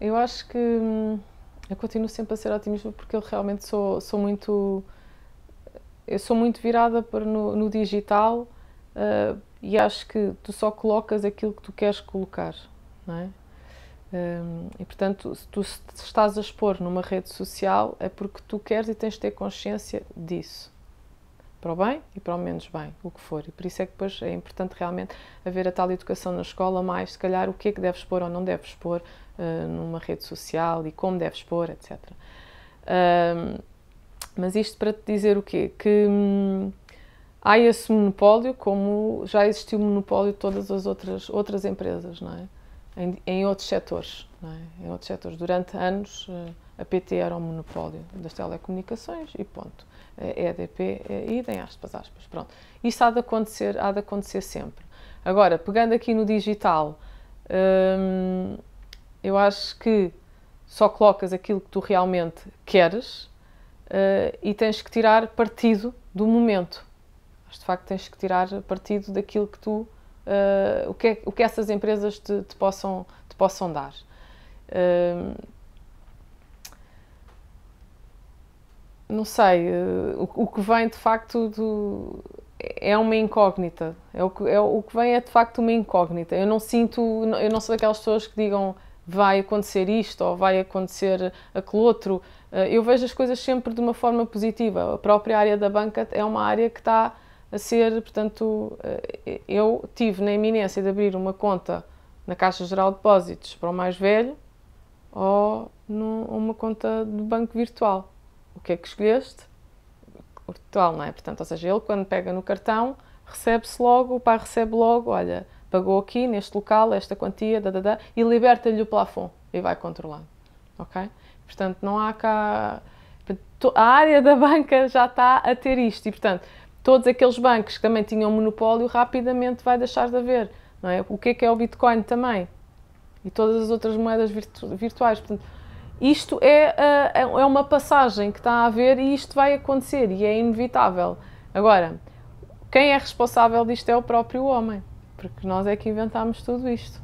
eu acho que hum, eu continuo sempre a ser otimista porque eu realmente sou, sou muito eu sou muito virada para no, no digital uh, e acho que tu só colocas aquilo que tu queres colocar, não é? Um, e portanto, se tu estás a expor numa rede social é porque tu queres e tens de ter consciência disso para o bem e para o menos bem, o que for. E por isso é que depois é importante realmente haver a tal educação na escola, mais se calhar o que é que deve expor ou não deve expor uh, numa rede social e como deve expor, etc. Uh, mas isto para te dizer o quê? Que hum, há esse monopólio como já existiu monopólio de todas as outras, outras empresas, não é? em, em outros setores. É? Em outros setores. Durante anos, eh, a PT era o monopólio das telecomunicações e ponto. Eh, a EDP, a eh, idem, aspas, aspas. Pronto. Isso há de acontecer, há de acontecer sempre. Agora, pegando aqui no digital, hum, eu acho que só colocas aquilo que tu realmente queres uh, e tens que tirar partido do momento. Mas de facto tens que tirar partido daquilo que tu eh, o, que é, o que essas empresas te, te possam, te possam dar. Uh, não sei, uh, o, o, que vem de facto do, é uma incógnita. É o, que, é, o que vem é de facto uma incógnita. Eu não sinto, eu não sou daquelas pessoas que digam vai acontecer isto ou vai acontecer aquele outro. Eh, eu vejo as coisas sempre de uma forma positiva. A própria área da banca é uma área que está a ser, portanto, eh, eu tive na iminência de abrir uma conta na Caixa Geral de Depósitos para o mais velho ou numa conta de banco virtual. O que é que escolheste? Virtual, não é? Portanto, ou seja, ele quando pega no cartão, recebe-se logo, o pai recebe logo, olha, pagou aqui, neste local, esta quantia, da, da, da, e liberta-lhe o plafond e vai controlando, ok? Portanto, não há cá... A área da banca já está a ter isto e, portanto, todos aqueles bancos que também tinham monopólio rapidamente vai deixar de haver. Não é? O que é que é o Bitcoin também? E todas as outras moedas virtu virtuais. Portanto, isto é, eh, é, é uma passagem que está a haver e isto vai acontecer e é inevitável. Agora, quem é responsável disto é o próprio homem, porque nós é que inventámos tudo isto.